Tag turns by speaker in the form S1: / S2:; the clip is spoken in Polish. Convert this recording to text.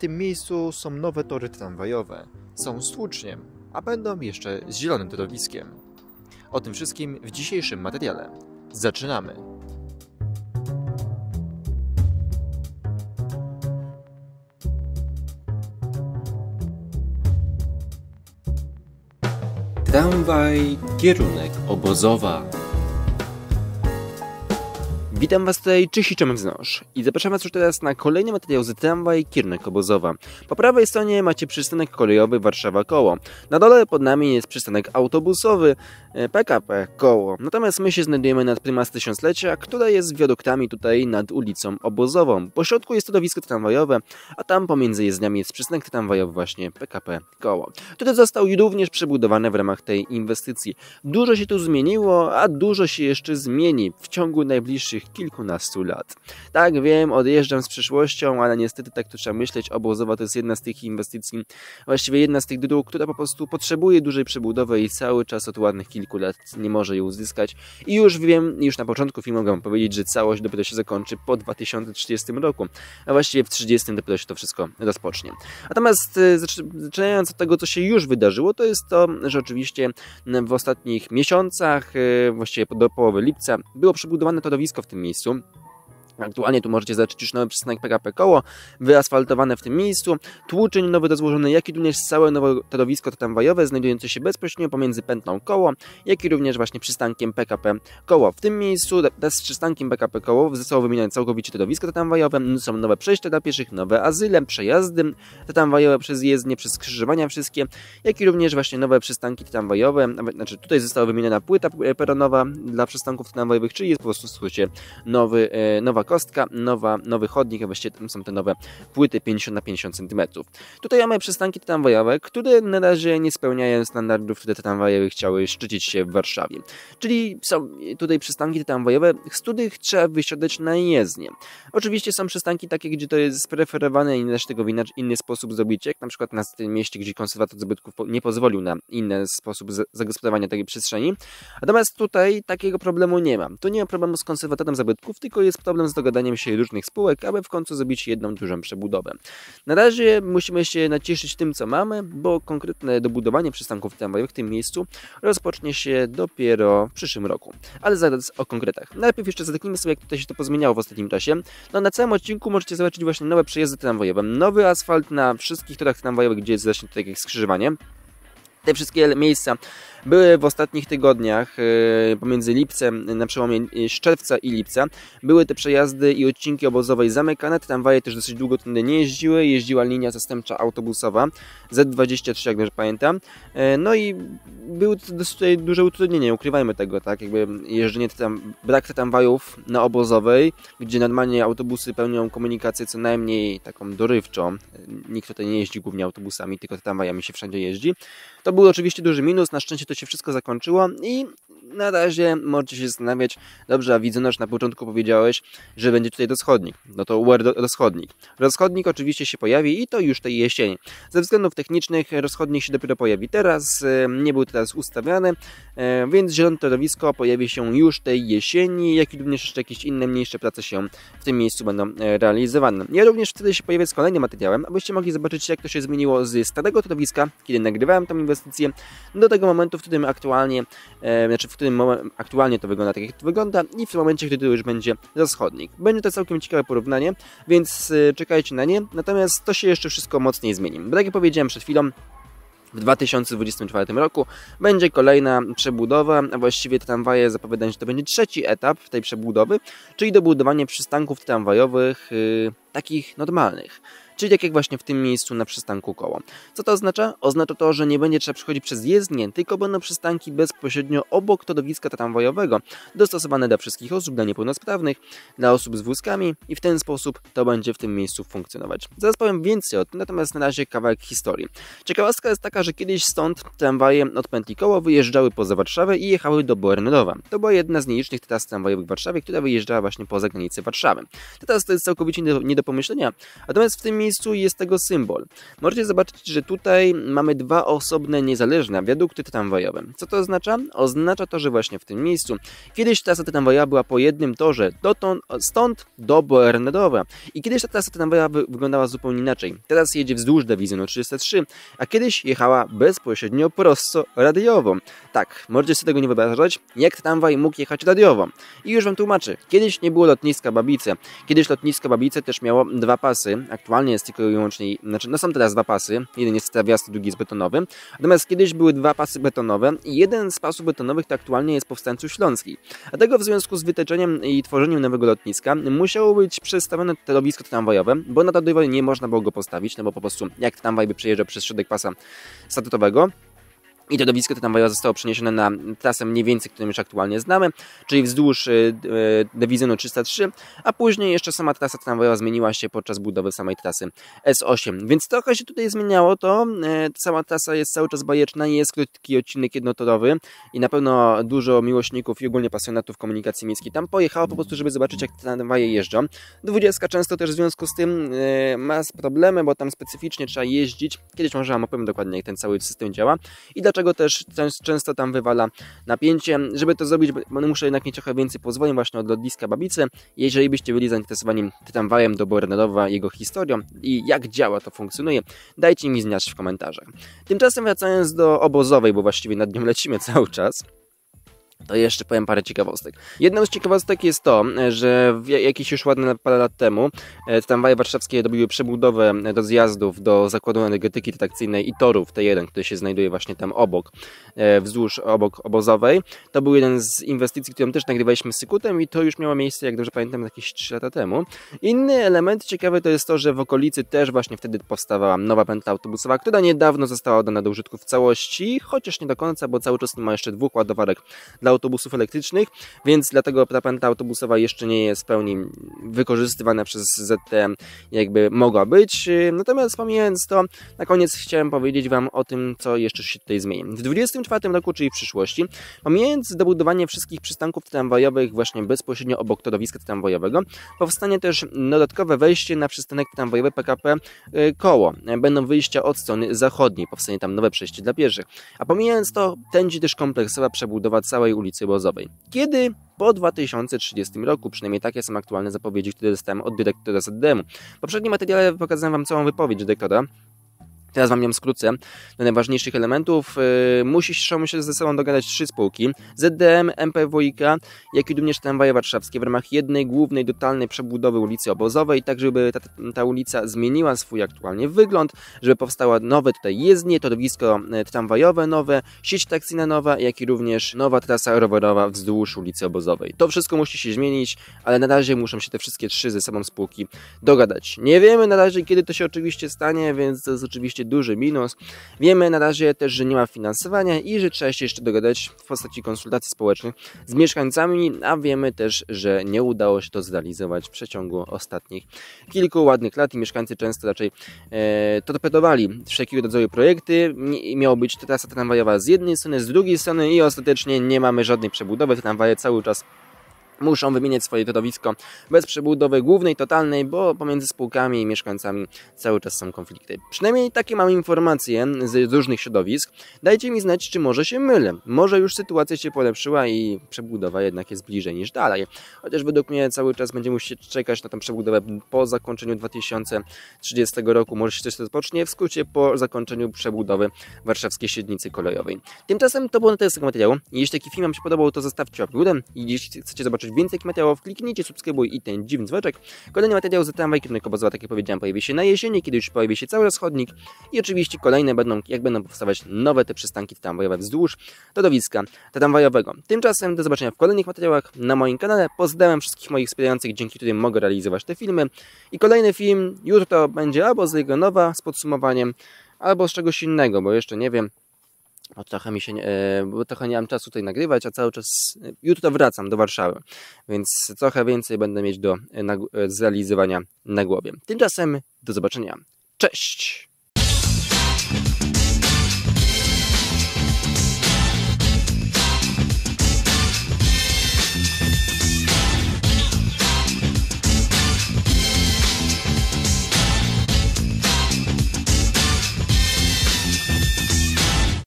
S1: tym miejscu są nowe tory tramwajowe, są stłuczniem, a będą jeszcze z zielonym torowiskiem. O tym wszystkim w dzisiejszym materiale. Zaczynamy! Tramwaj kierunek obozowa. Witam Was tutaj, czyści Czomek Znosz i zapraszam Was już teraz na kolejny materiał z tramwaj Kierunek Obozowa. Po prawej stronie macie przystanek kolejowy Warszawa Koło. Na dole pod nami jest przystanek autobusowy PKP e, Koło. Natomiast my się znajdujemy nad Prymas Tysiąclecia, która jest wiaduktami tutaj nad ulicą Obozową. Po środku jest torowisko tramwajowe, a tam pomiędzy jezdniami jest przystanek tramwajowy właśnie PKP Koło, Tutaj został również przebudowany w ramach tej inwestycji. Dużo się tu zmieniło, a dużo się jeszcze zmieni w ciągu najbliższych kilkunastu lat. Tak, wiem, odjeżdżam z przyszłością, ale niestety tak to trzeba myśleć. Obozowa to jest jedna z tych inwestycji, właściwie jedna z tych dróg, która po prostu potrzebuje dużej przebudowy i cały czas od ładnych kilku lat nie może jej uzyskać. I już wiem, już na początku filmu mogę powiedzieć, że całość dopiero się zakończy po 2030 roku, a właściwie w 30 dopiero się to wszystko rozpocznie. Natomiast e, zaczynając od tego, co się już wydarzyło, to jest to, że oczywiście w ostatnich miesiącach, e, właściwie do połowy lipca, było przebudowane torowisko w tym permiso Aktualnie tu możecie zobaczyć już nowy przystanek PKP Koło, wyasfaltowane w tym miejscu, tłuczeń nowy do złożony, jak i również całe nowe torowisko tramwajowe znajdujące się bezpośrednio pomiędzy pętną Koło, jak i również właśnie przystankiem PKP Koło. W tym miejscu wraz z przystankiem PKP Koło zostało wymienione całkowicie torowisko tramwajowe, są nowe przejścia dla pieszych, nowe azyle, przejazdy tramwajowe przez jezdnie, przez skrzyżowania wszystkie, jak i również właśnie nowe przystanki tramwajowe, nawet, znaczy tutaj została wymieniona płyta e, peronowa dla przystanków tramwajowych, czyli jest po prostu, słuchajcie, nowy, e, nowa kostka, nowa, nowy chodnik, właściwie tam są te nowe płyty 50 na 50 cm. Tutaj mamy przystanki tramwajowe, które na razie nie spełniają standardów, które te tramwaje chciały szczycić się w Warszawie. Czyli są tutaj przystanki tramwajowe, z których trzeba wysiadać na jezdnię. Oczywiście są przystanki takie, gdzie to jest spreferowane i nie da się tego w inny sposób zrobić, jak na przykład na tym mieście, gdzie konserwator zabytków nie pozwolił na inny sposób zagospodarowania takiej przestrzeni. Natomiast tutaj takiego problemu nie ma. Tu nie ma problemu z konserwatorem zabytków, tylko jest problem z często gadaniem się różnych spółek, aby w końcu zrobić jedną dużą przebudowę. Na razie musimy się nacieszyć tym, co mamy, bo konkretne dobudowanie przystanków tramwajowych w tym miejscu rozpocznie się dopiero w przyszłym roku. Ale zaraz o konkretach. Najpierw jeszcze zerknijmy sobie, jak tutaj się to pozmieniało w ostatnim czasie. No na całym odcinku możecie zobaczyć właśnie nowe przejazdy tramwajowe, nowy asfalt na wszystkich torach tramwajowych, gdzie jest właśnie tutaj skrzyżowanie. Te wszystkie miejsca były w ostatnich tygodniach, e, pomiędzy lipcem, na przełomie e, czerwca i lipca, były te przejazdy i odcinki obozowej zamykane, tramwaje też dosyć długo tędy nie jeździły, jeździła linia zastępcza autobusowa Z23, jak dobrze pamiętam, e, no i były dosyć duże utrudnienia, nie ukrywajmy tego, tak, jakby jeżdżenie tam, brak tramwajów na obozowej, gdzie normalnie autobusy pełnią komunikację co najmniej taką dorywczą, nikt tutaj nie jeździ głównie autobusami, tylko tramwajami się wszędzie jeździ, to to był oczywiście duży minus, na szczęście to się wszystko zakończyło i na razie możecie się zastanawiać, dobrze, a że na początku powiedziałeś, że będzie tutaj rozchodnik. No to UR rozchodnik. Rozchodnik oczywiście się pojawi i to już tej jesieni. Ze względów technicznych rozchodnik się dopiero pojawi teraz, nie był teraz ustawiany, więc zielone torowisko pojawi się już tej jesieni, jak i również jeszcze jakieś inne mniejsze prace się w tym miejscu będą e, realizowane. Ja również wtedy się pojawię z kolejnym materiałem, abyście mogli zobaczyć jak to się zmieniło z starego torowiska, kiedy nagrywałem tą inwestycję, do tego momentu, w którym aktualnie, znaczy w którym aktualnie to wygląda tak, jak to wygląda i w momencie, kiedy już będzie rozchodnik. Będzie to całkiem ciekawe porównanie, więc y, czekajcie na nie. Natomiast to się jeszcze wszystko mocniej zmieni. Bo tak jak powiedziałem przed chwilą, w 2024 roku będzie kolejna przebudowa, a właściwie tramwaje zapowiadają, że to będzie trzeci etap tej przebudowy, czyli dobudowanie przystanków tramwajowych yy, takich normalnych czyli tak jak właśnie w tym miejscu na przystanku koło. Co to oznacza? Oznacza to, że nie będzie trzeba przechodzić przez jezdnię, tylko będą przystanki bezpośrednio obok todowiska tramwajowego, dostosowane dla wszystkich osób, dla niepełnosprawnych, dla osób z wózkami i w ten sposób to będzie w tym miejscu funkcjonować. Zaraz powiem więcej o tym, natomiast na razie kawałek historii. Ciekawostka jest taka, że kiedyś stąd tramwaje od pętli koło wyjeżdżały poza Warszawę i jechały do Bornowa. To była jedna z nielicznych tras tramwajowych w Warszawie, która wyjeżdżała właśnie poza granicę Warszawy. Teraz to jest całkowicie nie do, nie do pomyślenia, natomiast w tym miejscu miejscu jest tego symbol. Możecie zobaczyć, że tutaj mamy dwa osobne niezależne wiadukty tramwajowe. Co to oznacza? Oznacza to, że właśnie w tym miejscu kiedyś trasa tramwajowa była po jednym torze, dotąd, stąd do Bernadowa. I kiedyś ta trasa tramwajowa wyglądała zupełnie inaczej. Teraz jedzie wzdłuż Dawizjonu 33, a kiedyś jechała bezpośrednio prosto radiowo. Tak, możecie sobie tego nie wyobrażać, jak tramwaj mógł jechać radiowo. I już Wam tłumaczę, kiedyś nie było lotniska Babice. Kiedyś lotnisko Babice też miało dwa pasy, aktualnie jest tylko i wyłącznie, znaczy no są teraz dwa pasy, jeden jest trawiasty, drugi jest betonowy, natomiast kiedyś były dwa pasy betonowe i jeden z pasów betonowych to aktualnie jest Powstańcu śląski. Dlatego w związku z wytyczeniem i tworzeniem nowego lotniska musiało być przestawione terowisko tramwajowe, bo na to nie można było go postawić, no bo po prostu jak tramwaj by przejeżdżał przez środek pasa statutowego, i to dowisko tramwajowe zostało przeniesione na trasę mniej więcej, którą już aktualnie znamy, czyli wzdłuż y, y, dywizjonu 303, a później jeszcze sama trasa tramwajowa zmieniła się podczas budowy samej trasy S8. Więc trochę się tutaj zmieniało to. Sama y, trasa jest cały czas bajeczna, jest krótki odcinek jednotorowy i na pewno dużo miłośników i ogólnie pasjonatów komunikacji miejskiej tam pojechało po prostu, żeby zobaczyć jak tramwaje jeżdżą. 20 często też w związku z tym ma problemy, bo tam specyficznie trzeba jeździć. Kiedyś może Wam opowiem dokładnie jak ten cały system działa i dlaczego dlatego też często tam wywala napięcie. Żeby to zrobić, muszę jednak mieć trochę więcej pozwoleń właśnie od lotniska Babice. Jeżeli byście byli zainteresowani tramwajem do Bornelowa, jego historią i jak działa to funkcjonuje, dajcie mi znać w komentarzach. Tymczasem wracając do obozowej, bo właściwie nad nią lecimy cały czas to jeszcze powiem parę ciekawostek. Jedną z ciekawostek jest to, że jakieś już ładne parę lat temu e, tramwaje warszawskie dobiły przebudowę e, do zjazdów do Zakładu Energetyki detakcyjnej i torów T1, który się znajduje właśnie tam obok, e, wzdłuż obok obozowej. To był jeden z inwestycji, którą też nagrywaliśmy z Sykutem i to już miało miejsce, jak dobrze pamiętam, jakieś 3 lata temu. Inny element ciekawy to jest to, że w okolicy też właśnie wtedy powstawała nowa pętla autobusowa, która niedawno została oddana do użytku w całości, chociaż nie do końca, bo cały czas nie ma jeszcze dwóch ładowarek dla autobusów elektrycznych, więc dlatego tapenta autobusowa jeszcze nie jest w pełni wykorzystywana przez ZTM, jakby mogła być. Natomiast pomijając to, na koniec chciałem powiedzieć Wam o tym, co jeszcze się tutaj zmieni. W 2024 roku, czyli w przyszłości, pomijając dobudowanie wszystkich przystanków tramwajowych właśnie bezpośrednio obok torowiska tramwajowego, powstanie też dodatkowe wejście na przystanek tramwajowy PKP y, Koło. Będą wyjścia od strony zachodniej, powstanie tam nowe przejście dla pieszych. A pomijając to, tędzi też kompleksowa przebudowa całej ulicy Łozowej. Kiedy po 2030 roku, przynajmniej takie są aktualne zapowiedzi, które dostałem od dyrektora ZDM. W poprzednim materiale pokazałem Wam całą wypowiedź dyrektora, Teraz wam ją skrócę do najważniejszych elementów. Yy, muszą się ze sobą dogadać trzy spółki: ZDM, MPWiK, jak i również tramwaje warszawskie w ramach jednej głównej, totalnej przebudowy ulicy Obozowej, tak żeby ta, ta ulica zmieniła swój aktualnie wygląd, żeby powstała nowe tutaj jezdnie, torowisko e, tramwajowe nowe, sieć taksina nowa, jak i również nowa trasa rowerowa wzdłuż ulicy Obozowej. To wszystko musi się zmienić, ale na razie muszą się te wszystkie trzy ze sobą spółki dogadać. Nie wiemy na razie, kiedy to się oczywiście stanie, więc to jest oczywiście duży minus. Wiemy na razie też, że nie ma finansowania i że trzeba się jeszcze dogadać w postaci konsultacji społecznych z mieszkańcami, a wiemy też, że nie udało się to zrealizować w przeciągu ostatnich kilku ładnych lat i mieszkańcy często raczej e, torpedowali wszelkiego rodzaju projekty. Miało być trasa tramwajowa z jednej strony, z drugiej strony i ostatecznie nie mamy żadnej przebudowy. Tramwaje cały czas muszą wymieniać swoje torowisko bez przebudowy głównej, totalnej, bo pomiędzy spółkami i mieszkańcami cały czas są konflikty. Przynajmniej takie mam informacje z, różnych środowisk. Dajcie mi znać, czy może się mylę. Może już sytuacja się polepszyła i przebudowa jednak jest bliżej niż dalej. Chociaż według mnie cały czas będziemy musieć czekać na tę przebudowę po zakończeniu 2030 roku. Może się coś rozpocznie, w skrócie po zakończeniu przebudowy warszawskiej średnicy kolejowej. Tymczasem to było na tyle z tego materiału. Jeśli taki film Wam się podobał, to zostawcie łapkę i jeśli chcecie zobaczyć więcej materiałów, kliknijcie subskrybuj i ten dziwny dzwoneczek. Kolejny materiał za tramwaj kierunku no Kobozowa, tak jak powiedziałem, pojawi się na jesieni, kiedy już pojawi się cały rozchodnik i oczywiście kolejne będą, jak będą powstawać nowe te przystanki tramwajowe wzdłuż lodowiska tramwajowego. Tymczasem do zobaczenia w kolejnych materiałach na moim kanale. Pozdrawiam wszystkich moich wspierających, dzięki którym mogę realizować te filmy. I kolejny film jutro będzie albo z jego nowa z podsumowaniem, albo z czegoś innego, bo jeszcze nie wiem, bo no, trochę mi się, e, bo trochę nie mam czasu tutaj nagrywać, a cały czas e, jutro wracam do Warszawy, więc trochę więcej będę mieć do e, zrealizowania na głowie. Tymczasem do zobaczenia. Cześć!